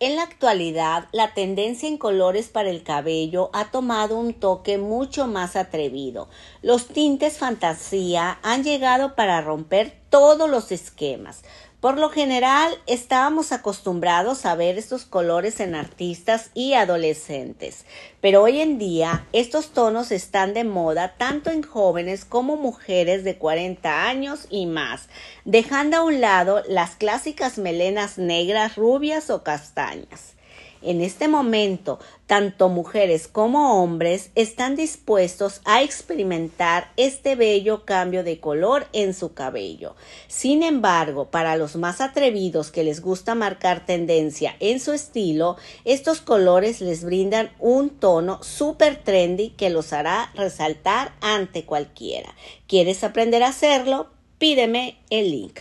En la actualidad, la tendencia en colores para el cabello ha tomado un toque mucho más atrevido. Los tintes fantasía han llegado para romper todos los esquemas. Por lo general estábamos acostumbrados a ver estos colores en artistas y adolescentes, pero hoy en día estos tonos están de moda tanto en jóvenes como mujeres de 40 años y más, dejando a un lado las clásicas melenas negras, rubias o castañas. En este momento, tanto mujeres como hombres están dispuestos a experimentar este bello cambio de color en su cabello. Sin embargo, para los más atrevidos que les gusta marcar tendencia en su estilo, estos colores les brindan un tono súper trendy que los hará resaltar ante cualquiera. ¿Quieres aprender a hacerlo? Pídeme el link.